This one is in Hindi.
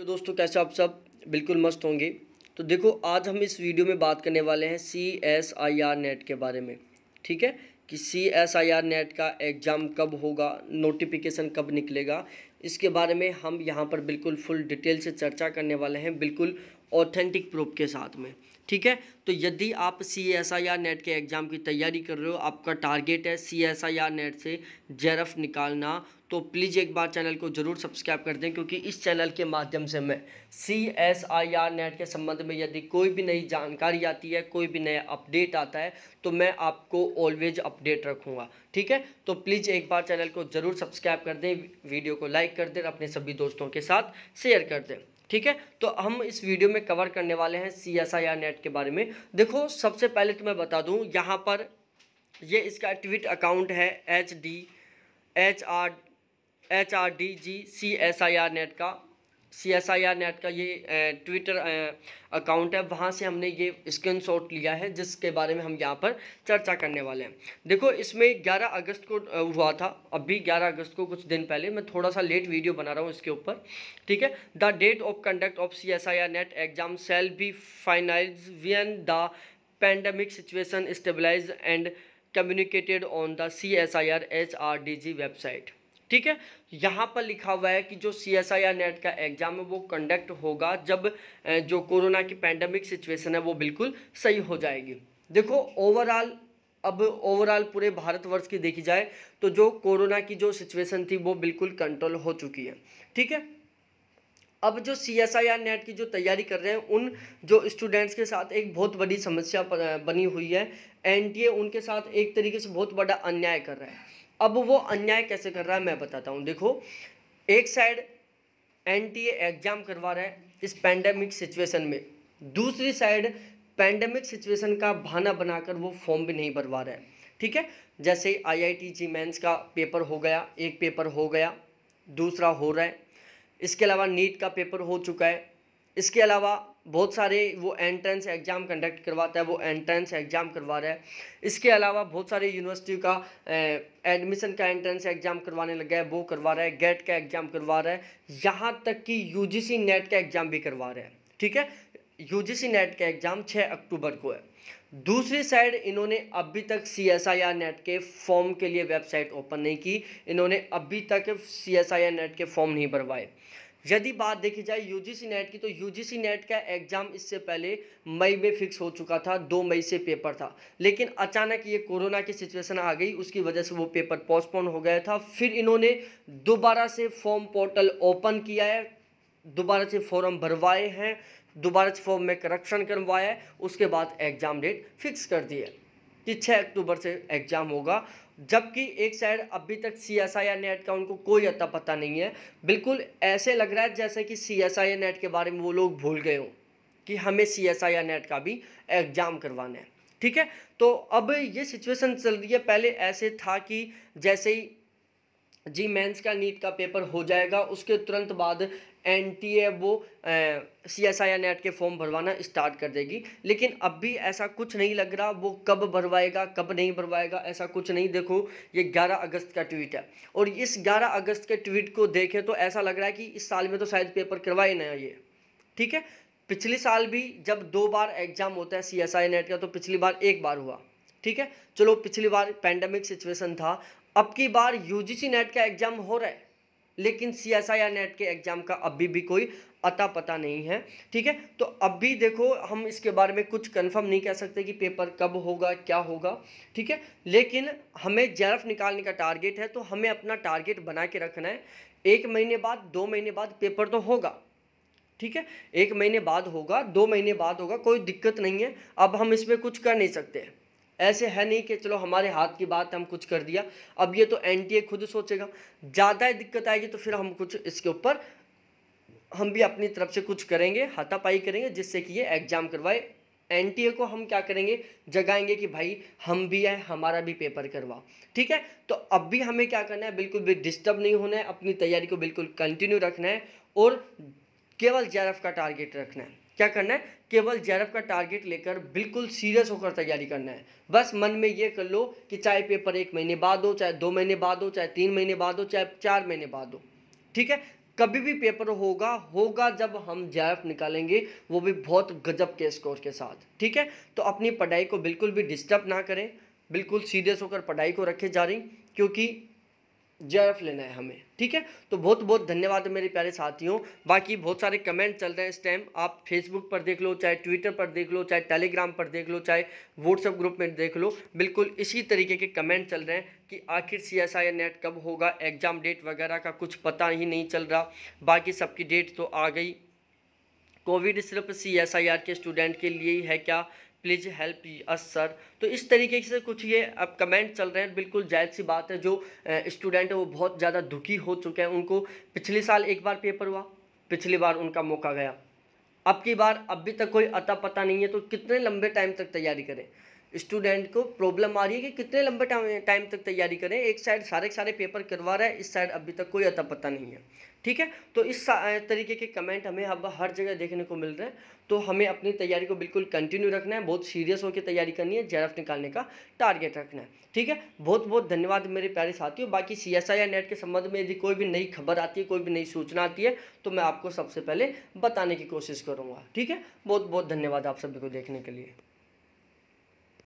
तो दोस्तों कैसे आप सब बिल्कुल मस्त होंगे तो देखो आज हम इस वीडियो में बात करने वाले हैं C S I R NET के बारे में ठीक है कि C S I R NET का एग्ज़ाम कब होगा नोटिफिकेशन कब निकलेगा इसके बारे में हम यहाँ पर बिल्कुल फुल डिटेल से चर्चा करने वाले हैं बिल्कुल ऑथेंटिक प्रूफ के साथ में ठीक है तो यदि आप C S I R NET के एग्ज़ाम की तैयारी कर रहे हो आपका टारगेट है C S I R NET से जेरफ निकालना तो प्लीज़ एक बार चैनल को ज़रूर सब्सक्राइब कर दें क्योंकि इस चैनल के माध्यम से मैं C S I R NET के संबंध में यदि कोई भी नई जानकारी आती है कोई भी नया अपडेट आता है तो मैं आपको ऑलवेज अपडेट रखूँगा ठीक है तो प्लीज़ एक बार चैनल को ज़रूर सब्सक्राइब कर दें वीडियो को लाइक कर दें अपने सभी दोस्तों के साथ शेयर कर दें ठीक है तो हम इस वीडियो में कवर करने वाले हैं C S I R NET के बारे में देखो सबसे पहले तो मैं बता दूं यहाँ पर ये इसका ट्विट अकाउंट है H D H R H R D G C S I R NET का C S I R NET का ये ट्विटर अकाउंट है वहाँ से हमने ये स्क्रीन शॉट लिया है जिसके बारे में हम यहाँ पर चर्चा करने वाले हैं देखो इसमें 11 अगस्त को हुआ था अभी 11 अगस्त को कुछ दिन पहले मैं थोड़ा सा लेट वीडियो बना रहा हूँ इसके ऊपर ठीक है the date of conduct of C S I R NET exam shall be finalise once the pandemic situation stabilise and communicated on the C S I R H R D G website ठीक है यहाँ पर लिखा हुआ है कि जो C S I R NET का एग्जाम है वो कंडक्ट होगा जब जो कोरोना की पैंडमिक सिचुएशन है वो बिल्कुल सही हो जाएगी देखो ओवरऑल अब ओवरऑल पूरे भारतवर्ष की देखी जाए तो जो कोरोना की जो सिचुएशन थी वो बिल्कुल कंट्रोल हो चुकी है ठीक है अब जो C S I R NET की जो तैयारी कर रहे हैं उन जो स्टूडेंट्स के साथ एक बहुत बड़ी समस्या बनी हुई है एन टी ए उनके साथ एक तरीके से बहुत बड़ा अन्याय कर रहा है अब वो अन्याय कैसे कर रहा है मैं बताता हूँ देखो एक साइड टी एग्जाम करवा रहा है इस पैंडेमिक सिचुएशन में दूसरी साइड पैंडेमिक सिचुएशन का बहाना बनाकर वो फॉर्म भी नहीं भरवा रहा है ठीक है जैसे आईआईटी जी मेंस का पेपर हो गया एक पेपर हो गया दूसरा हो रहा है इसके अलावा नीट का पेपर हो चुका है इसके अलावा बहुत सारे वो एंट्रेंस एग्ज़ाम कंडक्ट करवाता है वो एंट्रेंस एग्ज़ाम करवा रहा है इसके अलावा बहुत सारे यूनिवर्सिटी का एडमिशन का एंट्रेंस एग्ज़ाम करवाने लगा है वो करवा रहा है गेट का एग्ज़ाम करवा रहा है यहाँ तक कि यूजीसी नेट का एग्ज़ाम भी करवा रहा है ठीक है यूजीसी नेट का एग्ज़ाम छः अक्टूबर को है दूसरी साइड इन्होंने अभी तक C S I R NET के फॉर्म के लिए वेबसाइट ओपन नहीं की इन्होंने अभी तक C S I R NET के फॉर्म नहीं भरवाए यदि बात देखी जाए यूजीसी नेट की तो यूजीसी नेट का एग्ज़ाम इससे पहले मई में फिक्स हो चुका था दो मई से पेपर था लेकिन अचानक ये कोरोना की सिचुएशन आ गई उसकी वजह से वो पेपर पोस्टपोन हो गया था फिर इन्होंने दोबारा से फॉर्म पोर्टल ओपन किया है दोबारा से फॉर्म भरवाए हैं दोबारा से फॉर्म में करक्शन करवाया है उसके बाद एग्ज़ाम डेट फिक्स कर दिया है कि छः अक्टूबर से एग्ज़ाम होगा जबकि एक साइड अभी तक सी एस आई या नेट e का उनको कोई अता पता नहीं है बिल्कुल ऐसे लग रहा है जैसे कि सी एस आई या नेट e के बारे में वो लोग भूल गए हों कि हमें सी एस आई या नेट e का भी एग्ज़ाम करवाना है ठीक है तो अब ये सिचुएशन चल रही है पहले ऐसे था कि जैसे ही जी मेंस का नीट का पेपर हो जाएगा उसके तुरंत बाद एन टी ए वो सी एस आई नेट के फॉर्म भरवाना स्टार्ट कर देगी लेकिन अब भी ऐसा कुछ नहीं लग रहा वो कब भरवाएगा कब नहीं भरवाएगा ऐसा कुछ नहीं देखो ये 11 अगस्त का ट्वीट है और इस 11 अगस्त के ट्वीट को देखें तो ऐसा लग रहा है कि इस साल में तो शायद पेपर करवाए ना ये ठीक है पिछले साल भी जब दो बार एग्जाम होता है सी एस आई नेट का तो पिछली बार एक बार हुआ ठीक है चलो पिछली बार पैंडमिक सिचुएशन था अब की बार सी नेट का एग्ज़ाम हो रहा है लेकिन C S I R NET के एग्ज़ाम का अभी भी कोई अता पता नहीं है ठीक है तो अब भी देखो हम इसके बारे में कुछ कंफर्म नहीं कह सकते कि पेपर कब होगा क्या होगा ठीक है लेकिन हमें जेरफ निकालने का टारगेट है तो हमें अपना टारगेट बना के रखना है एक महीने बाद दो महीने बाद पेपर तो होगा ठीक है एक महीने बाद होगा दो महीने बाद होगा कोई दिक्कत नहीं है अब हम इसमें कुछ कर नहीं सकते हैं ऐसे है नहीं कि चलो हमारे हाथ की बात हम कुछ कर दिया अब ये तो एनटीए खुद सोचेगा ज़्यादा दिक्कत आएगी तो फिर हम कुछ इसके ऊपर हम भी अपनी तरफ से कुछ करेंगे हाथापाई करेंगे जिससे कि ये एग्ज़ाम करवाए एनटीए को हम क्या करेंगे जगाएंगे कि भाई हम भी हैं हमारा भी पेपर करवाओ ठीक है तो अब भी हमें क्या करना है बिल्कुल भी डिस्टर्ब नहीं होना है अपनी तैयारी को बिल्कुल कंटिन्यू रखना है और केवल जे का टारगेट रखना है क्या करना है केवल जैरब का टारगेट लेकर बिल्कुल सीरियस होकर तैयारी करना है बस मन में ये कर लो कि चाहे पेपर एक महीने बाद हो चाहे दो महीने बाद हो चाहे तीन महीने बाद हो चाहे चार महीने बाद हो ठीक है कभी भी पेपर होगा होगा जब हम जैफ निकालेंगे वो भी बहुत गजब के स्कोर के साथ ठीक है तो अपनी पढ़ाई को बिल्कुल भी डिस्टर्ब ना करें बिल्कुल सीरियस होकर पढ़ाई को रखे जा रही क्योंकि जेएफ लेना है हमें ठीक है तो बहुत बहुत धन्यवाद मेरे प्यारे साथियों बाकी बहुत सारे कमेंट चल रहे हैं इस टाइम आप फेसबुक पर देख लो चाहे ट्विटर पर देख लो चाहे टेलीग्राम पर देख लो चाहे व्हाट्सएप ग्रुप में देख लो बिल्कुल इसी तरीके के कमेंट चल रहे हैं कि आखिर सी एस आई नेट कब होगा एग्ज़ाम डेट वगैरह का कुछ पता ही नहीं चल रहा बाकी सबकी डेट तो आ गई कोविड सिर्फ सी एस आई आर के स्टूडेंट के लिए ही है क्या प्लीज़ हेल्प अस सर तो इस तरीके से कुछ ये अब कमेंट चल रहे हैं बिल्कुल जायज़ सी बात है जो स्टूडेंट है वो बहुत ज़्यादा दुखी हो चुके हैं उनको पिछले साल एक बार पेपर हुआ पिछली बार उनका मौका गया अब की बार अब भी तक कोई अता पता नहीं है तो कितने लंबे टाइम तक तैयारी करें स्टूडेंट को प्रॉब्लम आ रही है कि कितने लंबे टाइम तक तैयारी करें एक साइड सारे सारे पेपर करवा रहा है इस साइड अभी तक कोई अता पता नहीं है ठीक है तो इस तरीके के कमेंट हमें अब हर जगह देखने को मिल रहे हैं तो हमें अपनी तैयारी को बिल्कुल कंटिन्यू रखना है बहुत सीरियस होकर तैयारी करनी है जेरफ निकालने का टारगेट रखना है ठीक है बहुत बहुत धन्यवाद मेरे प्यारे साथियों बाकी सी एस आई या नेट के संबंध में यदि कोई भी नई खबर आती है कोई भी नई सूचना आती है तो मैं आपको सबसे पहले बताने की कोशिश करूँगा ठीक है बहुत बहुत धन्यवाद आप सभी को देखने के लिए